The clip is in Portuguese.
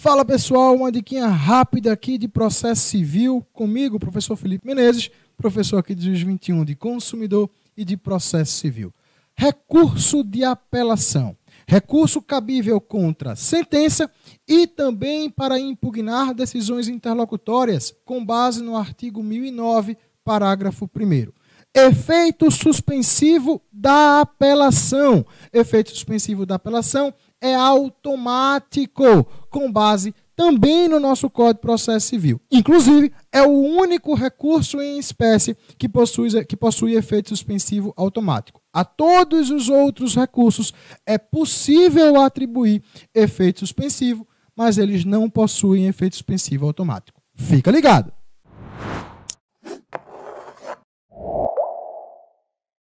Fala pessoal, uma diquinha rápida aqui de processo civil comigo, professor Felipe Menezes, professor aqui de 2021 21 de Consumidor e de Processo Civil. Recurso de apelação. Recurso cabível contra sentença e também para impugnar decisões interlocutórias, com base no artigo 1009, parágrafo 1. Efeito suspensivo da apelação. Efeito suspensivo da apelação é automático, com base também no nosso Código de Processo Civil. Inclusive, é o único recurso em espécie que possui, que possui efeito suspensivo automático. A todos os outros recursos é possível atribuir efeito suspensivo, mas eles não possuem efeito suspensivo automático. Fica ligado!